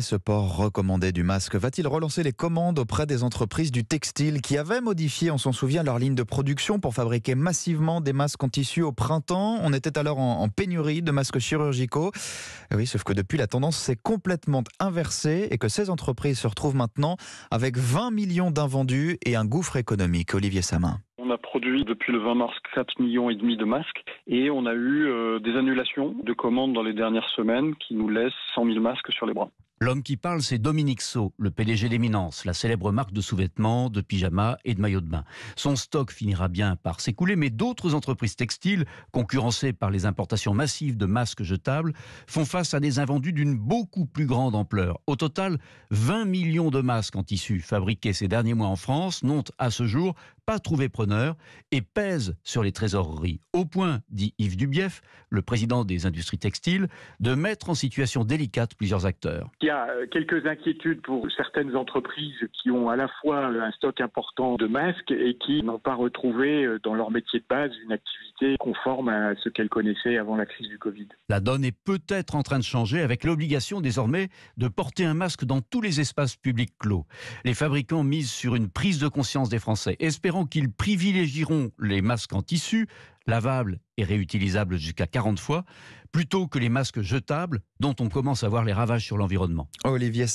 ce port recommandé du masque va-t-il relancer les commandes auprès des entreprises du textile qui avaient modifié, on s'en souvient, leur ligne de production pour fabriquer massivement des masques en tissu au printemps On était alors en, pénurie de masques chirurgicaux. Eh oui, sauf que depuis, la tendance s'est complètement inversée et que ces entreprises se retrouvent maintenant avec 20 millions d'invendus et un gouffre économique. Olivier Samin. On a produit depuis le 20 mars 4 millions et demi de masques et on a eu euh, des annulations de commandes dans les dernières semaines qui nous laissent 100 000 masques sur les bras. L'homme qui parle, c'est Dominique Sceau, le PDG d'Éminence, la célèbre marque de sous-vêtements, de pyjamas et de maillots de bain. Son stock finira bien par s'écouler, mais d'autres entreprises textiles, concurrencées par les importations massives de masques jetables, font face à des invendus d'une beaucoup plus grande ampleur. Au total, 20 millions de masques en tissu fabriqués ces derniers mois en France n'ont, à ce jour, pas trouvé preneur et pèsent sur les trésoreries. Au point, dit Yves Dubief, le président des industries textiles, de mettre en situation délicate plusieurs acteurs il y a euh, quelques inquiétudes pour certaines entreprises qui ont à la fois euh, un stock important de masques et qui n'ont pas retrouvé euh, dans leur métier de base une activité conforme à ce qu'elles connaissaient avant la crise du Covid. La donne est peut-être en train de changer avec l'obligation désormais de porter un masque dans tous les espaces publics clos. Les fabricants misent sur une prise de conscience des Français, espérant qu'ils privilégieront les masques en tissu lavables et réutilisables jusqu'à 40 fois, plutôt que les masques jetables dont on commence à voir les ravages sur l'environnement. Olivier